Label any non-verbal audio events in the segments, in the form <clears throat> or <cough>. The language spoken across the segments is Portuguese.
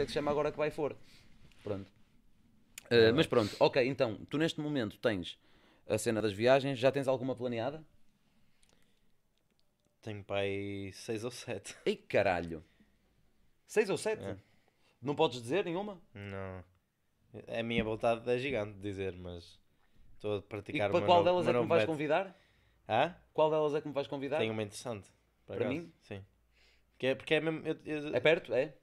é que se chama agora que vai for. Pronto. Uh, mas pronto, ok, então, tu neste momento tens a cena das viagens, já tens alguma planeada? Tenho pai 6 ou 7. Ei caralho! 6 ou 7? É. Não podes dizer nenhuma? Não. A minha vontade é gigante de dizer, mas estou a praticar e para qual delas é que me vais convidar? Hã? Qual delas é que me vais convidar? Tem uma interessante. Para, para mim? Sim. porque é, porque é mesmo. Eu, eu... É perto? É?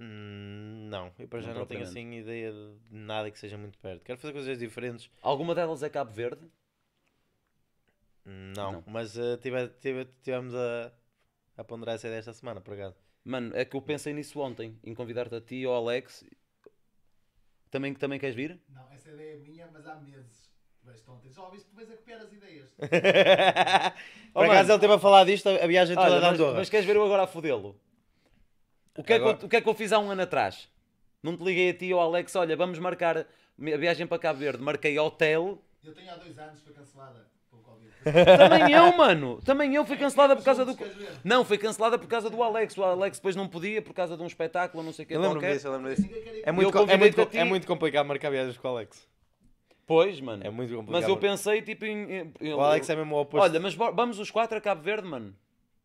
Hum, não, eu para já não, tenho assim ideia de nada que seja muito perto. Quero fazer coisas diferentes. Alguma delas é Cabo Verde? Hum, não, não. mas uh, tive, tive, tivemos a, a ponderar essa ideia esta semana, por Mano, é que eu pensei nisso ontem, em convidar-te a ti ou Alex. Também, também queres vir? Não, essa ideia é minha, mas há meses. Mas ontem já ouviste, tu vais a copiar as ideias. <laughs> por oh, acaso mano. ele teve a falar disto, a viagem toda Olha, da Andorra. Mas, mas queres ver eu agora a fodê-lo? O que, é que eu, o que é que eu fiz há um ano atrás? Não te liguei a ti ou ao Alex, olha, vamos marcar a viagem para Cabo Verde. Marquei hotel. Eu tenho há dois anos, foi cancelada. Também eu, mano. Também eu fui cancelada por causa do. Não, foi cancelada por causa do Alex. O Alex depois não podia por causa de um espetáculo, não sei o que. Eu lembro-me disso, eu lembro disso. É muito, com... é, muito, ti... é muito complicado marcar viagens com o Alex. Pois, mano. É muito complicado. Mas eu pensei, tipo, em... O Alex é mesmo o oposto. Olha, mas vamos os quatro a Cabo Verde, mano.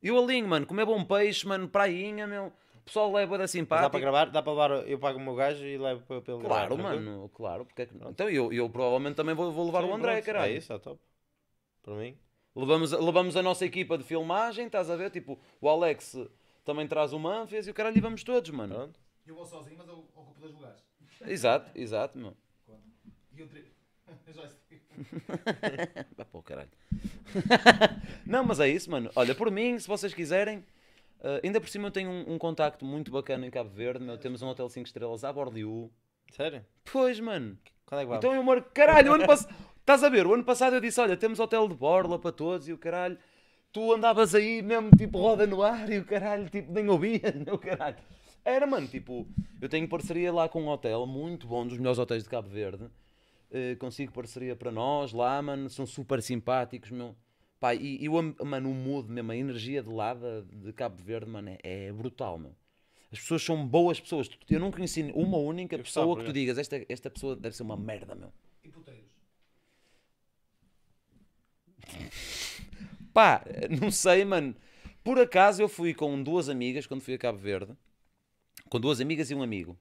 E o alinho, mano. Comer bom peixe, mano. Prainha, meu. O pessoal leva da simpática. Dá para gravar, dá para levar, eu pago o meu gajo e levo para ele Claro, gravar, tá mano, porque? claro. Porque é que... Então eu, eu provavelmente também vou, vou levar Sim, o André, pronto. caralho. É isso, é top. Para mim. Levamos, levamos a nossa equipa de filmagem, estás a ver? Tipo, o Alex também traz o Manfes e o caralho, e vamos todos, mano. Pronto. Eu vou sozinho, mas eu ocupo dois lugares. Exato, exato, mano E o <laughs> <laughs> para o caralho. <laughs> Não, mas é isso, mano. Olha, por mim, se vocês quiserem. Uh, ainda por cima eu tenho um, um contacto muito bacana em Cabo Verde, meu. Temos um hotel 5 estrelas à Bordeaux. Sério? Pois, mano. Quando é que Então eu morro caralho, o ano passado. <laughs> Estás a ver? O ano passado eu disse: olha, temos hotel de Borla para todos e o caralho. Tu andavas aí mesmo tipo roda no ar e o caralho, tipo, nem ouvia, meu <laughs> né, caralho. Era, mano, tipo, eu tenho parceria lá com um hotel muito bom, dos melhores hotéis de Cabo Verde. Uh, consigo parceria para nós lá, mano. São super simpáticos, meu. Pá, e, e o, mano, o mood mesmo, a energia de lá de, de Cabo Verde, mano, é, é brutal, mano As pessoas são boas pessoas. Tipo, eu não conheci uma única eu pessoa que tu digas, esta, esta pessoa deve ser uma merda, meu. E puteiros? <laughs> Pá, não sei, mano. Por acaso eu fui com duas amigas quando fui a Cabo Verde. Com duas amigas e um amigo.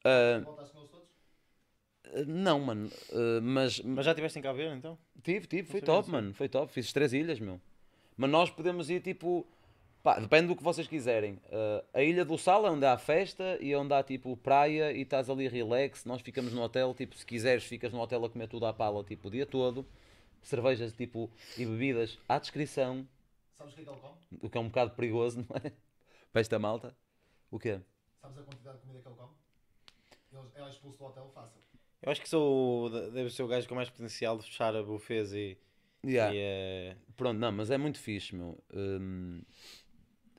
Uh, não, mano. Uh, mas, mas já estiveste em Cabo Verde então? Tive, tive, foi top, mano. Foi top. Fiz três ilhas, meu. Mas nós podemos ir tipo. Pá, depende do que vocês quiserem. Uh, a Ilha do Sal é onde há festa e é onde há tipo praia e estás ali relax. Nós ficamos no hotel, tipo, se quiseres, ficas no hotel a comer tudo à pala tipo, o dia todo. Cervejas tipo, e bebidas à descrição. Sabes o que é que ele come? O que é um bocado perigoso, <laughs> não é? Para esta malta. O quê? Sabes a quantidade de comida que ele come? Ela é expulso do hotel fácil. Eu acho que sou deve ser o gajo com mais potencial de fechar a bufês e. Yeah. e uh... Pronto, não, mas é muito fixe, meu. Um,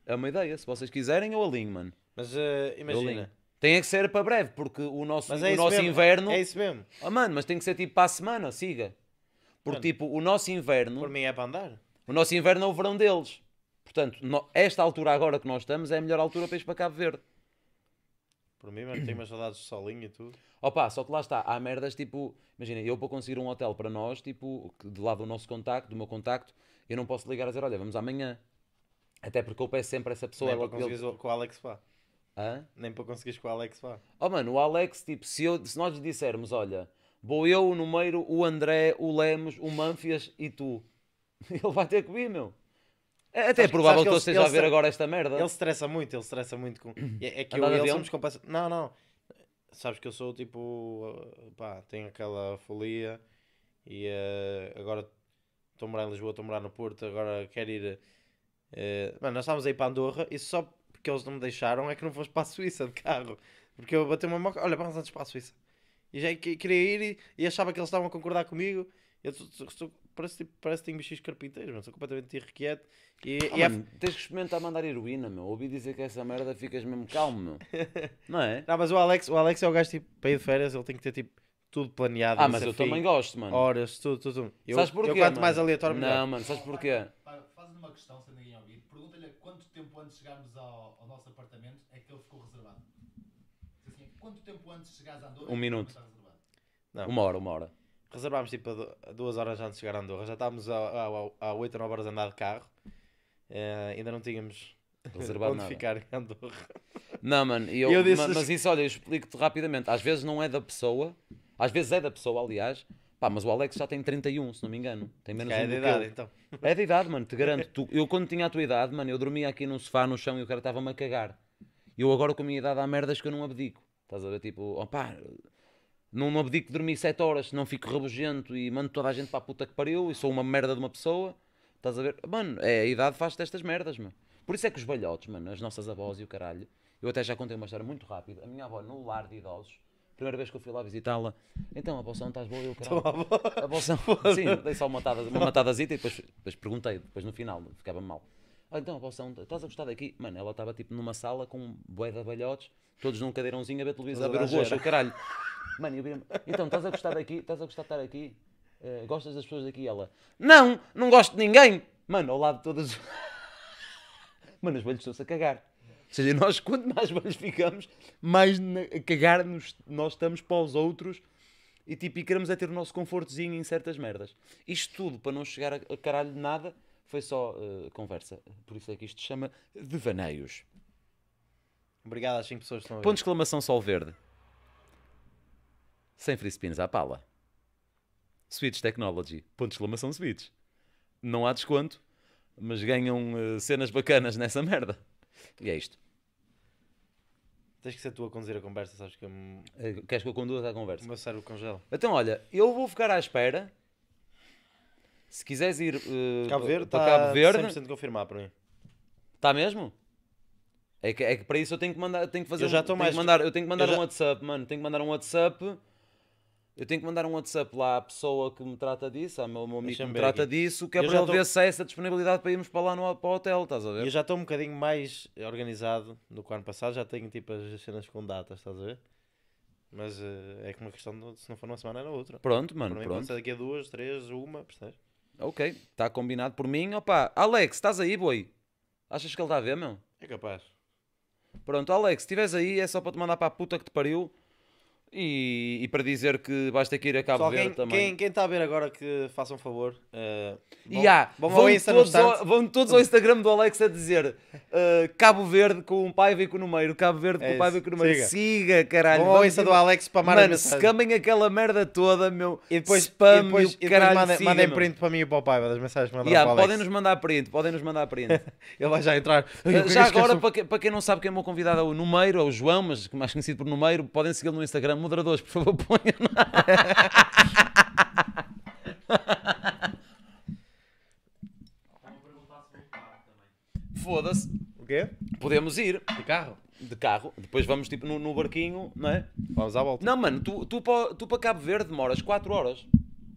é uma ideia, se vocês quiserem, eu alinho, mano. Mas uh, imagina. Tem é que ser para breve, porque o nosso, é o nosso inverno. É isso mesmo. Oh, mano, mas tem que ser tipo para a semana, siga. Porque, mano, tipo, o nosso inverno. Por mim é para andar. O nosso inverno é o verão deles. Portanto, no... esta altura agora que nós estamos é a melhor altura para ir para Cabo Verde. Por mim, mano, tenho umas saudades de solinho e tudo. Opa, só que lá está, há merdas tipo. Imagina, eu para conseguir um hotel para nós, tipo, de lá do nosso contacto, do meu contacto, eu não posso ligar a dizer, olha, vamos amanhã. Até porque eu peço sempre a essa pessoa. Nem é para conseguires ele... com o Alex vá. Hã? Nem para conseguires com o Alex vá. Oh, mano, o Alex, tipo, se, eu, se nós lhe dissermos, olha, vou eu, o Numeiro, o André, o Lemos, o Manfias e tu, <laughs> ele vai ter que vir, meu. É até é provável que, que eu esteja a ver agora esta merda. Ele estressa muito, ele estressa muito com. <clears throat> É, é que eu, ele somos compensa... Não, não. Sabes que eu sou tipo. Uh, pá, tenho aquela folia e uh, agora estou a morar em Lisboa, estou a morar no Porto, agora quero ir. Uh, mano, nós estávamos aí para Andorra e só porque eles não me deixaram é que não fomos para a Suíça de carro. Porque eu bati uma moca, olha, vamos antes para a Suíça. E já queria ir e, e achava que eles estavam a concordar comigo. Eu, estou parece, tipo, parece que tem bichinhos carpinteiros, mano. Sou completamente irrequieto. E, ah, e é mano, Tens que experimentar mandar heroína, meu. Ouvi dizer que essa merda ficas mesmo calmo, meu. <laughs> não é? Não, mas o Alex, o Alex é o gajo tipo, para ir de férias, ele tem que ter tipo tudo planeado. Ah, mas eu fim, também gosto, mano. Horas, tudo, tudo. tudo. Eu, sabes porquê? Eu quanto mais aleatório, melhor. Não, mano, sabes porquê? Faz uma questão, alguém ninguém ouvir. Pergunta-lhe quanto tempo antes de chegarmos ao, ao, nosso apartamento é que ele ficou reservado. Assim, quanto tempo antes de chegares à Andorra? Um é minuto. Não. Uma hora, uma hora reservámos tipo duas horas antes de chegar a Andorra. Já estávamos a oito ou nove horas a andar de carro. Uh, ainda não tínhamos <laughs> reservado onde nada. ficar em Andorra. Não, mano, eu, eu disse... mas assim- isso, olha, eu explico-te rapidamente. Às vezes não é da pessoa, às vezes é da pessoa, aliás. Pá, mas o Alex já tem 31, se não me engano. Tem menos é um idade, eu. então. É de idade, mano, te <laughs> garanto. Tu, eu quando tinha a tua idade, mano, eu dormia aqui num sofá, no chão e o cara estava-me a cagar. Eu agora com a minha idade há merdas que eu não abdico. Estás a ver, tipo, opá, não, não abdico de dormir 7 horas, não fico rabugento e mando toda a gente para a puta que pariu e sou uma merda de uma pessoa. Estás a ver? Mano, é, a idade faz destas merdas, mano. Por isso é que os velhotes, mano, as nossas avós e o caralho. Eu até já contei uma história muito rápida. A minha avó, no lar de idosos, primeira vez que eu fui lá visitá-la, então a poção estás boa? e Eu, então, caralho. Estou a poção, sim, dei só uma matada, uma matadazita e depois, depois perguntei, depois no final, ficava mal. Ah, então a poção, estás a gostar daqui? Mano, ela estava tipo numa sala com um boé de velhotes, todos num cadeirãozinho a ver televisão, a ver o roxo, o caralho. Mano, eu Então, estás a gostar daqui? Estás a gostar de estar aqui? Uh, gostas das pessoas daqui? Ela, não, não gosto de ninguém. Mano, ao lado de todas. <laughs> Mano, os velhos estão-se a cagar. Ou seja, nós quanto mais velhos ficamos, mais a cagar nos, nós estamos para os outros e tipo, e queremos é ter o nosso confortozinho em certas merdas. Isto tudo para não chegar a, caralho de nada foi só uh, conversa. Por isso é que isto se chama devaneios. Obrigado às 5 pessoas que estão a Ponto de exclamação sol verde sem free spins à pala. Switch Technology, ponto de exclamação Switch. Não há desconto, mas ganham uh, cenas bacanas nessa merda. E é isto. Tens que ser tu a conduzir a conversa, sabes que eu... Eh, queres que eu conduza a conversa? O meu cérebro congela. Então, olha, eu vou ficar à espera. Se quiseres ir uh, Cabo Verde, para tá Cabo Verde... 100% confirmar para mim. Está mesmo? É que, é que para isso eu tenho que mandar, tenho que fazer, eu já estou mais... mandar, eu tenho que mandar já... um WhatsApp, mano, tenho que mandar um WhatsApp eu tenho que mandar um WhatsApp lá à pessoa que me trata disso, ao meu, meu amigo que me trata aqui. disso, que é eu para ele ver se há essa disponibilidade para irmos para lá no, para o hotel, estás a ver? Eu já estou um bocadinho mais organizado do que o ano passado, já tenho tipo as cenas com datas, estás a ver? Mas uh, é que uma questão de se não for uma semana é outra. Pronto, mano, mim, pronto. daqui a duas, três, uma, percebes? Ok, está combinado por mim. Opa, Alex, estás aí, boi? Achas que ele está a ver, meu? É capaz. Pronto, Alex, se estiveres aí, é só para te mandar para a puta que te pariu. E, e, para dizer que basta aqui ir a Cabo Verde quem, também. Quem, quem está a ver agora que faça um favor. Uh, eh, bom, yeah, bom vão, todos ao, vão todos ao Instagram do Alex a dizer uh, Cabo Verde com um pai e com o número. Cabo Verde com o é pai e com o número. Siga, Siga caralho. Vão ao Insta do Alex para amar Mano, aquela merda toda, meu. E depois, spam, e depois, e caralho, mandem, mandem print para mim e para o pai das mensagens que yeah, Podem-nos mandar print, podem nos mandar print. <laughs> Ele vai já entrar. já agora, para, para quem não sabe quem é o meu convidado, é o Numeiro, é o João, mas mais conhecido por Numeiro, podem segui-lo no Instagram moderadores, por favor, <laughs> ponham. Foda-se. O quê? Podemos ir. De carro? De carro. Depois vamos tipo no, no barquinho, não é? Vamos à volta. Não, mano, tu, tu, para, tu para Cabo Verde demoras 4 horas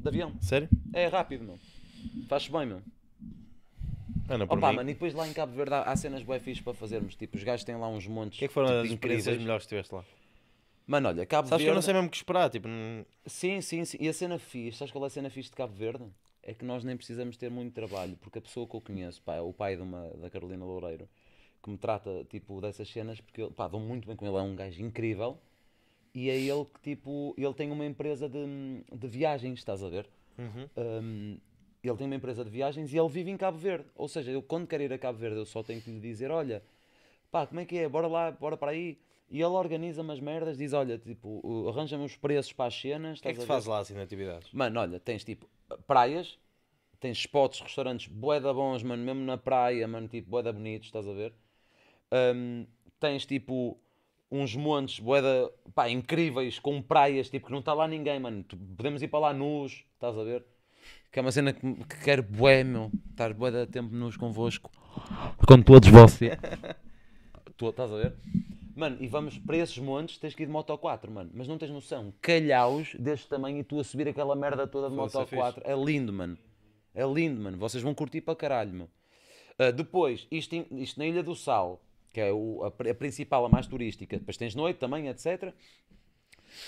de avião. Sério? É rápido, meu. Faz bem, meu. Ana, ah, Opa, mano, e depois lá em Cabo Verde há, há cenas bué fixe para fazermos. Tipo, os gajos têm lá uns montes. O que é que foram tipo, as empresas experiências melhores que tiveste lá? Mano, olha, Cabo Sabes Verde. que eu não sei mesmo o que esperar, tipo. Sim, sim, sim. E a cena fixe, sabes qual é a cena fixe de Cabo Verde? É que nós nem precisamos ter muito trabalho, porque a pessoa que eu conheço, pá, é o pai de uma, da Carolina Loureiro, que me trata, tipo, dessas cenas, porque, eu pá, dou muito bem com ele, é um gajo incrível, e é ele que, tipo, ele tem uma empresa de, de viagens, estás a ver? Um, uhum. ele tem uma empresa de viagens e ele vive em Cabo Verde, ou seja, eu quando quero ir a Cabo Verde eu só tenho que lhe dizer, olha, pá, como é que é, bora lá, bora para aí, e ele organiza-me as merdas, diz: Olha, tipo, arranja-me os preços para as cenas. O que é que se faz lá assim na atividade Mano, olha, tens tipo praias, tens spots, restaurantes boeda bons, mano, mesmo na praia, mano, tipo boeda bonitos, estás a ver? Um, tens tipo uns montes boeda, pá, incríveis, com praias, tipo, que não está lá ninguém, mano. Podemos ir para lá nus, estás a ver? que é uma cena que, que quero bué, meu. Estar boeda tempo nus convosco. Com todos vocês. <laughs> tu estás a ver? Mano, e vamos para esses montes, tens que ir de Moto 4, mano. Mas não tens noção, calhaus deste tamanho e tu a subir aquela merda toda de Moto 4. É, é lindo, mano. É lindo, mano. Vocês vão curtir para caralho, Uh, depois, isto, isto na Ilha do Sal, que é o, a, a, principal, a mais turística. Depois tens noite também, etc.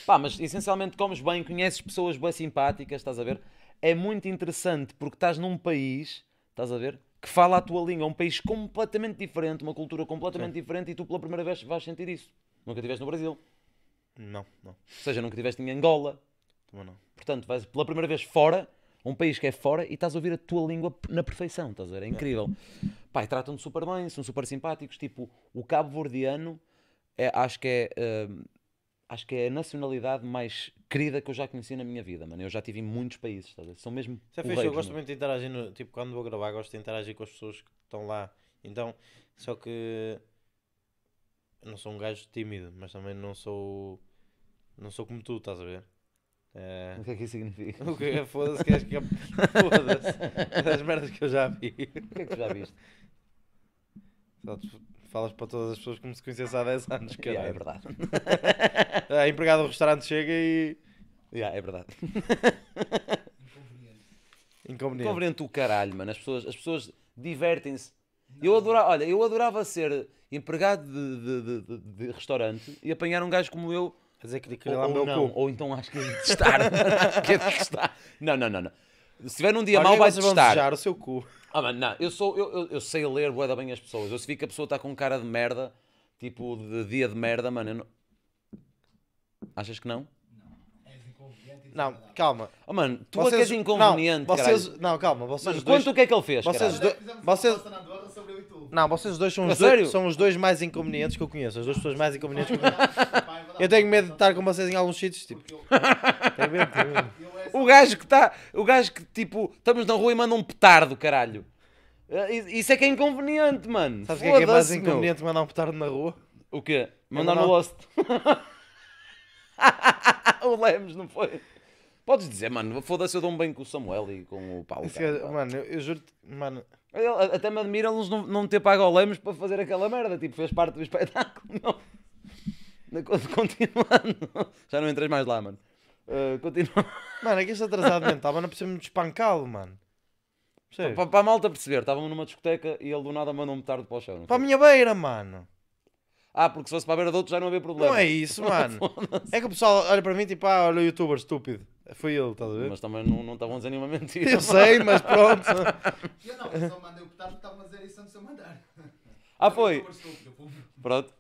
Pá, mas essencialmente comes bem, conheces pessoas bem simpáticas, estás a ver? É muito interessante porque estás num país, estás a ver? que fala a tua língua, é um país completamente diferente, uma cultura completamente Sim. diferente, e tu pela primeira vez vais sentir isso. Nunca estiveste no Brasil. Não, não. Ou seja, nunca estiveste em Angola. Também não. Portanto, vais pela primeira vez fora, um país que é fora, e estás a ouvir a tua língua na perfeição, estás a ver? É incrível. É. Pai, tratam-te super bem, são super simpáticos. Tipo, o cabo-verdiano, é, acho que é. Uh, acho que é a nacionalidade mais querida que eu já conheci na minha vida, mano. Eu já tive em muitos países, sabe? são mesmo. Já é fez, eu gosto muito de interagir, no, tipo, quando vou gravar, gosto de interagir com as pessoas que estão lá. Então, só que. Eu não sou um gajo tímido, mas também não sou. Não sou como tu, estás a ver? É... O que é que isso significa? O que é? Foda-se, que és que. Foda-se. <laughs> das merdas que eu já vi. O que é que tu já viste? Só te falas para todas as pessoas como se conhecesse há 10 anos, caralho. <laughs> Yeah, é verdade. <laughs> a empregada do restaurante chega e. Yeah, é verdade. <laughs> Inconveniente. Inconveniente. Inconveniente o caralho, mano. As pessoas, as pessoas divertem-se. Eu adorava, olha, eu adorava ser empregado de, de, de, de restaurante e apanhar um gajo como eu. A dizer que lá ou, meu cu. Ou então acho que é de testar. acho que é de testar. Não, não, não. não. Se tiver num dia mau, vai testar. o seu cu. Ah, mano, não, eu, sou, eu, eu, eu sei ler boeda bem as pessoas. Eu se vi que a pessoa está com cara de merda, tipo de dia de merda, mano, eu não... Achas que não? Não, calma. Oh, mano, tu vocês, é que és inconveniente, não, vocês, Não, calma, vocês mano, dois... Quanto o que é que ele fez, Vocês, do... vocês... Não, vocês dois são é os, dois, são os dois mais inconvenientes que eu conheço. As duas pessoas mais inconvenientes que eu conheço. <laughs> Eu tenho medo de estar com vocês em alguns sítios, tipo. É assim. O gajo que está. O gajo que, tipo, estamos na rua e manda um petardo, caralho. Eh, isso é que é inconveniente, mano. Sabes o que é que é mais meu. inconveniente mandar um petardo na rua? O quê? É mandar no Lost. <laughs> o Lemos, não foi? Podes dizer, mano, foda-se, eu dou um bem com o Samuel e com o Paulo. Cara, mano, eu, eu juro-te, mano. até me admira eles não, não ter pago ao Lemos para fazer aquela merda. Tipo, fez parte do espetáculo, não. <laughs> Continuando. Já não entras mais lá, mano. Uh, continua. Mano, é que este atrasado mental, mano, precisa de espancá-lo, mano. Para, para, para a malta perceber, estávamos numa discoteca e ele do nada mandou-me tarde para o chão. Para a minha beira, mano. Ah, porque se fosse para a beira de outro já não havia problema. Não é isso, <laughs> mano. é que o pessoal olha para mim tipo, ah, olha o youtuber estúpido. Foi ele, estás a ver? Mas também não, não estavam a dizer nenhuma mentira. Eu mano. sei, mas pronto. eu não, eu só mandei o que estava a dizer isso antes de eu mandar. Ah, foi? <laughs> Pronto.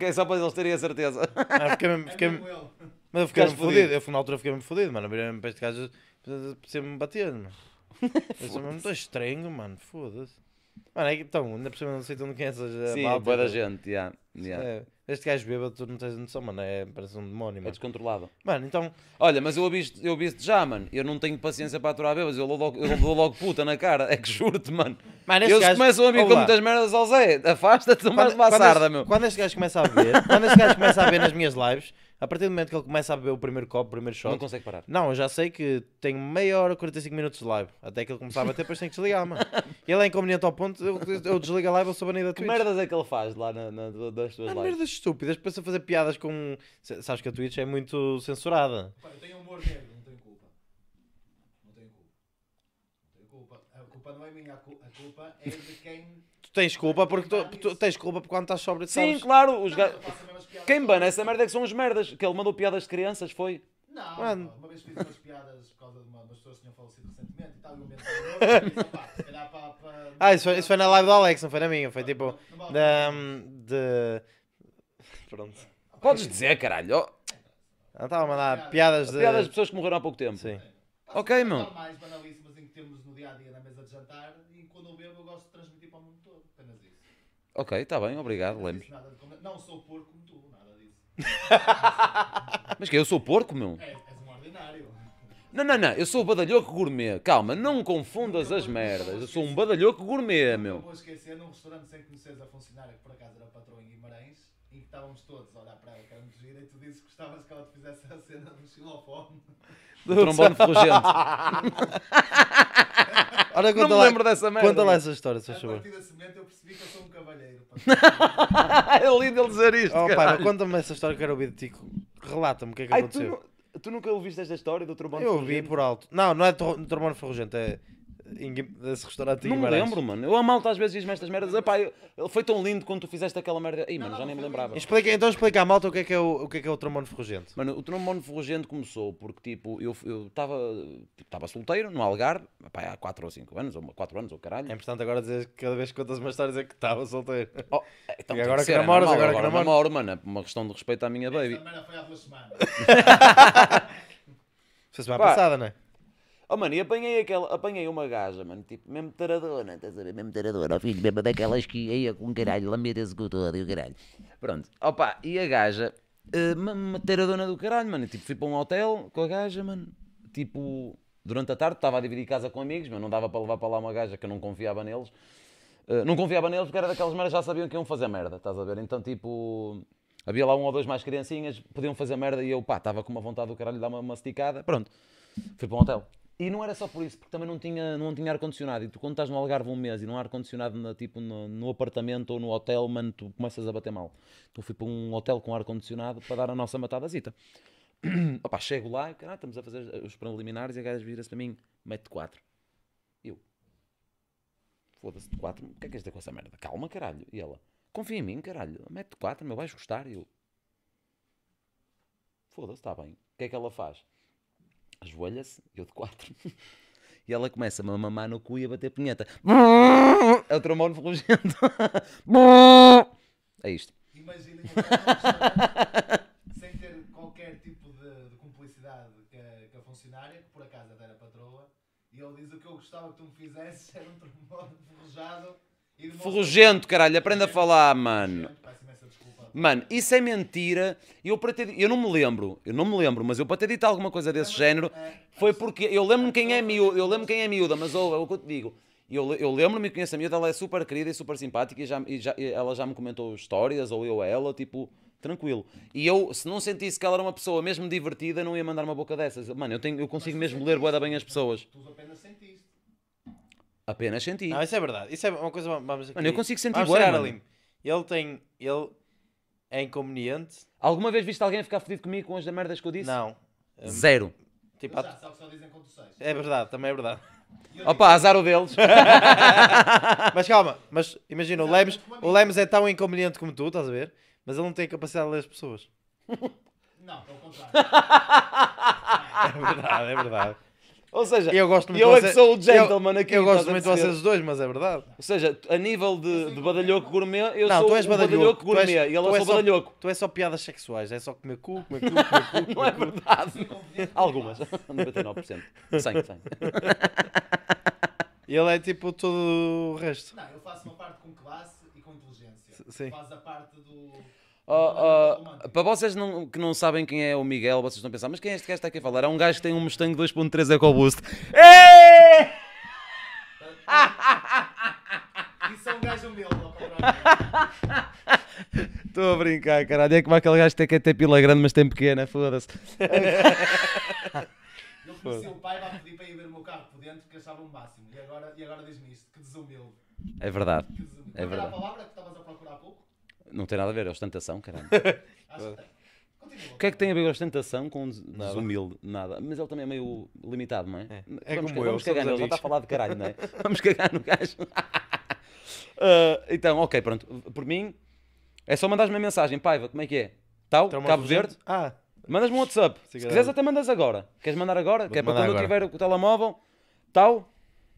É só para eles terem a certeza. Não, ah, fiquei, fiquei, é mas eu fiquei me fodido. Eu fui na altura fiquei-me fodido, mano. Virei-me para este caso precisa-me bater, mano. Eu mesmo muito estranho, mano. Foda-se. Mano, é que então, ainda por cima não sei de onde conheces é a Sim, boa da então. gente, já. Yeah. Yeah. É. Este gajo bêbado, tu não tens noção, mano. É, parece um demónio, é mano. É descontrolado. Mano, então. Olha, mas eu ouvi eu aviso já, mano. Eu não tenho paciência para aturar bêbados. Eu dou logo, eu dou logo puta na cara. É que juro-te, mano. mano Eles gajo... começam a vir com muitas merdas ao Zé. Afasta-te, não uma sarda, meu. Quando este gajo começa a ver, quando este gajo começa a ver nas minhas lives, a partir do momento que ele começa a beber o primeiro copo, o primeiro shot. Não consegue parar. Não, eu já sei que tenho meia hora, 45 minutos de live. Até que ele começava a bater, depois tem que desligar, mano. <laughs> Ele é inconveniente ao ponto, eu, eu desligo a live, eu sou banido da Twitch. Que merdas é que ele faz lá na, na, lives? tuas ah, lives? merdas estúpidas. Depois a fazer piadas com. Sabes que a Twitch é muito censurada. eu tenho humor negro, não tenho culpa. Não tenho culpa. Não tenho culpa. A culpa não é minha, a culpa é de quem Tu tens culpa porque tu, tu tens culpa porque quando estás sobre tu Sim, claro. Os ga... Quem bana essa merda é que são os merdas. Que ele mandou piadas de crianças, foi? Não, Mano. Ah. uma vez fiz umas piadas por causa de uma, umas pessoas que tinham falecido recentemente e estava e um momento e Ah, isso foi, isso foi na live do Alex, não foi na minha. Foi tipo. Não hum, de. Pronto. Podes dizer, caralho. Oh, Ela estava a mandar piadas de. piadas de pessoas que morreram há pouco tempo. Sim ok, meu. mais banalíssimas em que temos no dia a dia na mesa de jantar e quando eu bebo eu gosto de transmitir para o mundo todo. Apenas isso. Ok, está bem, obrigado, Lemos. Não, não sou porco como tu, nada disso. <laughs> Mas que eu sou porco, meu? É, és um ordinário. Não, não, não, eu sou o badalhoco gourmet. Calma, não confundas as merdas. Eu sou um badalhoco gourmet, meu. Não vou esquecer, num restaurante sem conheceres a funcionária que por acaso era patrão em Guimarães, em que estávamos todos a olhar para ela, que era muito gira, e tu disse que gostavas que ela te fizesse a cena do xilofone. Do trombone ferrugente. <laughs> Ora, não me lá, lembro dessa merda. Conta lá essa história, se faz A partir da momento eu percebi que eu sou um cavalheiro. <laughs> é lindo ele dizer isto, oh, pá, conta-me essa história que eu quero ouvir de ti. Relata-me o que é que Ai, aconteceu. Tu, tu nunca ouviste esta história do trombone eu ferrugente? Eu ouvi por alto. Não, não é do trombone ferrugente, é desse restaurante Não me lembro, mano. Eu a malta às vezes diz-me estas merdas. Epá, eu, ele foi tão lindo quando tu fizeste aquela merda. Ih, mano, já nem me lembrava. Explica, então explica à malta o que é que é o, o, que é que é o trombone ferrugente. Mano, o trombone ferrugente começou porque, tipo, eu estava eu estava tipo, solteiro, no Algarve, epá, há 4 ou 5 anos, ou 4 anos, ou caralho. É importante agora dizer que cada vez que contas uma história dizer que estava solteiro. Oh, é, então, e agora que, que é namoras, é, agora, agora que namoro. mano, é uma questão de respeito à minha baby. Esta foi há duas semanas. <laughs> foi semana Pá, passada, não é? Oh, mano, e apanhei, aquela, apanhei uma gaja, mano, tipo, mesmo taradona, estás a ver? Mesmo taradona, filho, mesmo daquelas que ia com um caralho, lameira-se com todo e o caralho. Pronto, opa, e a gaja, uh, eh, uma taradona do caralho, mano, tipo, fui para um hotel com a gaja, mano, tipo, durante a tarde estava a dividir casa com amigos, mas não dava para levar para lá uma gaja que eu não confiava neles. Uh, não confiava neles porque era daquelas merdas já sabiam que iam fazer merda, estás a ver? Então, tipo, havia lá um ou dois mais criancinhas, podiam fazer merda e eu, pá, estava com uma vontade do caralho de dar uma, uma esticada. Pronto, fui para um hotel. E não era só por isso, porque também não tinha, não tinha ar-condicionado. E tu, quando estás no Algarve um mês e não há ar-condicionado tipo, no, no, apartamento ou no hotel, mano, tu começas a bater mal. Então fui para um hotel com ar-condicionado para dar a nossa matadazita. <clears throat> Opa, chego lá e ah, estamos a fazer os preliminares e a gaja vira-se para mim, mete 4. Eu, foda-se, 4, o que é que és ter com essa merda? Calma, caralho. E ela, confia em mim, caralho, mete 4, meu, vais gostar. E eu, foda-se, está bem. O que é que ela faz? ajoelha-se, eu de quatro. <laughs> E ela começa a mamar no cu e a bater punheta. <laughs> É o trombone ferrugento. <laughs> É isto. Imaginem sem ter qualquer tipo de, de cumplicidade com a, com a funcionária, que por acaso até era patroa, e ele diz o que eu gostava que tu me fizesses era um trombone ferrujado. Ferrugento, caralho, aprenda a falar, mano. Peço imensa desculpa Mano, isso é mentira. Eu, para ter, eu não me lembro, eu não me lembro, mas eu para ter dito alguma coisa desse género foi porque eu lembro-me quem é miúda, eu lembro quem é miúda, mas ouve, é o que eu te digo. Eu, eu lembro-me que conheço a miúda, ela é super querida e super simpática e, já, e já e ela já me comentou histórias, ou eu a ela, tipo, tranquilo. E eu, se não sentisse que ela era uma pessoa mesmo divertida, não ia mandar uma boca dessas. Mano, eu, tenho, eu consigo mas mesmo ler boeda bem as pessoas. Tu apenas sentiste. Apenas senti. Não, isso é verdade. Isso é uma coisa, vamos aqui. Mano, eu consigo sentir boeda, mano. Ele tem, ele é inconveniente. Alguma vez viste alguém ficar fedido comigo com as merdas que eu disse? Não. Hum. Zero. Tipo, já, sabe, só dizem conduções. É verdade, também é verdade. Opa, azar o deles. <laughs> mas calma, mas imagina, o Lemos, o Lemos é tão inconveniente como tu, estás a ver? Mas ele não tem a capacidade de ler as pessoas. Não, pelo contrário. <laughs> é verdade, é verdade. Ou seja, eu, gosto muito eu é que sou o gentleman eu, aqui. Eu gosto muito de vocês ser. dois, mas é verdade. Ou seja, a nível de, de badalhoco gourmet, eu não, sou tu és badalhoco, badalhoco gourmet tu és, e ele é só badalhoco. Tu és só piadas sexuais, é só comer cu, comer cu, comer cu. Comer <laughs> não é verdade. <laughs> Algumas, 99%. <laughs> 100. E ele é tipo todo o resto. Não, eu faço uma parte com classe e com inteligência. Sim. Faz a parte do Oh, oh, para vocês não, que não sabem quem é o Miguel, vocês estão a pensar, mas quem é este gajo que está aqui a falar? É um gajo que tem um Mustang 2.3 EcoBoost. É! Isso é um gajo humilde, <laughs> Estou a brincar, caralho. É como aquele gajo que tem que ter pila grande, mas tem pequena, foda-se. <laughs> Ele conhecia o pai, vai pedir para ir ver o meu carro por dentro, porque achava o máximo. E agora, e agora diz-me isto, que desumilde. É verdade. Que desumilde. É verdade. Não tem nada a ver, é ostentação, caramba. <laughs> O que é que tem a ver com ostentação com desumilde? Nada. Mas ele também é meio limitado, não é? É, é vamos, eu, vamos cagar, ele já está a falar de caralho, não é? <laughs> vamos cagar no gajo. uh, <laughs> então, ok, pronto. Por mim, é só mandares-me uma mensagem. Paiva, como é que é? Tal, então Cabo Verde? Ah. Mandas-me um WhatsApp. Se, quiseres até mandas agora. Queres mandar agora? que é para quando agora. eu tiver o telemóvel, tal.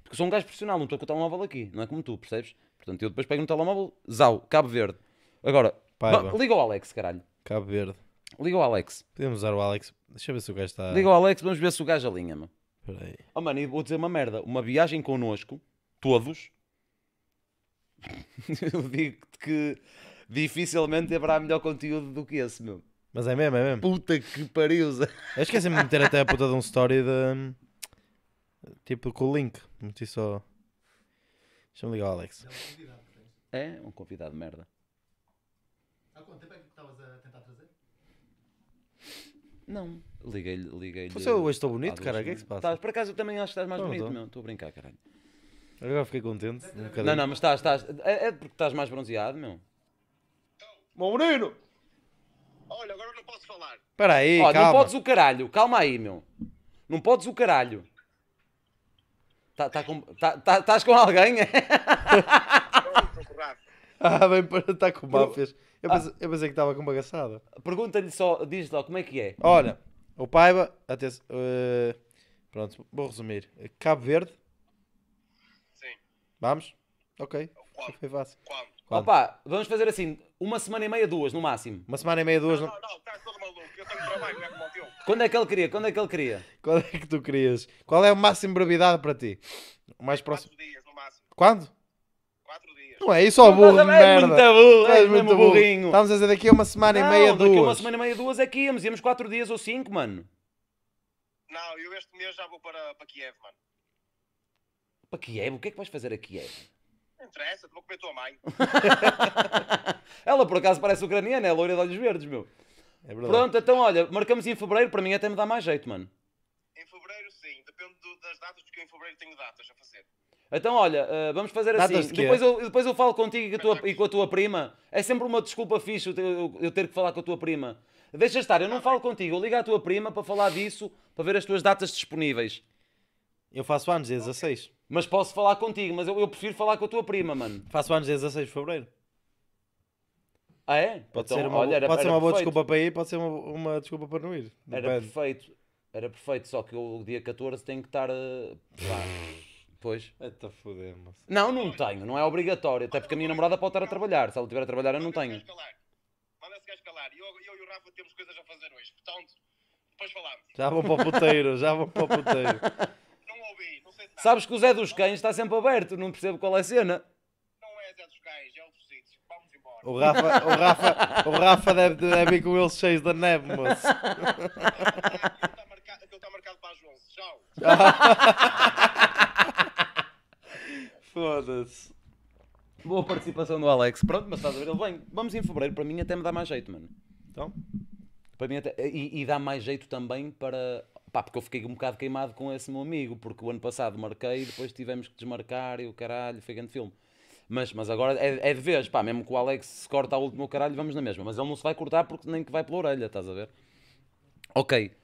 Porque sou um gajo profissional, não estou com o telemóvel aqui. Não é como tu, percebes? Portanto, eu depois pego no telemóvel, zau, Cabo Verde. Agora, Paiva. liga o Alex, caralho. Cabo Verde. Liga o Alex. Podemos usar o Alex. Deixa eu ver se o gajo está. Liga o Alex, vamos ver se o gajo alinha, mano. Espera aí. Oh, mano, vou dizer uma merda. Uma viagem connosco, todos, <laughs> eu digo-te que dificilmente haverá melhor conteúdo do que esse, meu. Mas é mesmo, é mesmo. Puta que pariu, Eu esqueci-me de meter até a puta de um story de. Tipo com o link. Meti só. Deixa-me ligar o Alex. É um convidado de merda. Há quanto tempo é que estavas a tentar trazer? Não. Liguei-lhe. Liguei Pô, eu hoje estou bonito, cara, o que é que se passa? Estás, por acaso eu também acho que estás mais Não, bonito, não meu. Estou a brincar, caralho. Agora fiquei contente. Um Não, não, mas estás, estás. É, é porque estás mais bronzeado, meu. Meu menino! Olha, agora não posso falar. Espera aí, Ó, calma. Não podes o caralho, calma aí, meu. Não podes o caralho. Tá, tá com, tá, tá, estás com alguém? ah, bem, está com máfias. Eu, pensei, ah. eu pensei que estava com bagaçada. Pergunta-lhe só, diz lá como é que é. Olha, o Paiva, até, uh, eh, pronto, vou resumir. Cabo Verde. Sim. Vamos? Ok. Quando? Foi fácil. Quando? Quando? Opa, vamos fazer assim, uma semana e meia, duas no máximo. Uma semana e meia, duas. Não, não, não, estás todo maluco. Eu tenho trabalho, não é como o teu. Quando é que ele queria? Quando é que ele queria? Quando é que tu querias? Qual é o máximo de brevidade para ti? O mais próximo. Quatro dias no máximo. Quando? Não é isso, ó burro de é merda. É é muito burro, és muito burrinho. Estamos a dizer daqui a uma semana não, e meia, daqui duas. daqui a uma semana e meia, duas é que íamos. Íamos quatro dias ou cinco, mano. Não, eu este mês já vou para, para Kiev, mano. Para Kiev? O que é que vais fazer a Kiev? Não interessa, vou comer tua mãe. <laughs> ela por acaso parece ucraniana, é loira de olhos verdes, meu. É verdade. Pronto, então olha, marcamos em fevereiro, para mim até me dá mais jeito, mano. Em fevereiro sim, depende do, das datas, porque em fevereiro tenho datas a fazer. Então, olha, uh, vamos fazer assim. De depois eu, depois eu falo contigo e, tua, e, com a tua prima. É sempre uma desculpa fixe eu, eu, eu ter que falar com a tua prima. Deixa estar, eu não falo contigo. Eu ligo à tua prima para falar disso, para ver as tuas datas disponíveis. Eu faço anos dia 16. Mas posso falar contigo, mas eu, eu prefiro falar com a tua prima, mano. Faço anos dia 16 de fevereiro. Ah, é? Pode então, ser uma, olha, era, pode ser uma boa desculpa para ir, pode ser uma, uma desculpa para não ir. Depende. Era perfeito. Era perfeito, só que o dia 14, tem que estar. Uh, depois. Até foder, moço. Não, não tenho, não é obrigatório. Até porque a minha namorada pode estar a trabalhar. Se ela estiver a trabalhar, eu não tenho. Manda esse gajo calar. Eu, eu e o Rafa temos coisas a fazer hoje. Portanto, depois falamos. Já vou para o puteiro, já vou para o puteiro. não ouvi, não sei nada. Sabes que o Zé dos Cães está sempre aberto, não percebo qual é a cena. Não é Zé dos Cães, é outro sítio. Vamos embora. O Rafa, o Rafa, o Rafa deve, deve ir com eles cheios da neve, moço. aquilo está tá marcado para as 11. Tchau. <laughs> Foda-se. Boa participação do Alex. Pronto, mas estás a ver, ele vem. Vamos em fevereiro, para mim até me dá mais jeito, mano. Então? Para mim até... e, e dá mais jeito também para. Pá, porque eu fiquei um bocado queimado com esse meu amigo, porque o ano passado marquei e depois tivemos que desmarcar e o caralho, foi grande filme. Mas, mas agora é, é de vez, pá, mesmo que o Alex se corta ao último caralho, vamos na mesma. Mas ele não se vai cortar porque nem que vai pela orelha, estás a ver? Ok.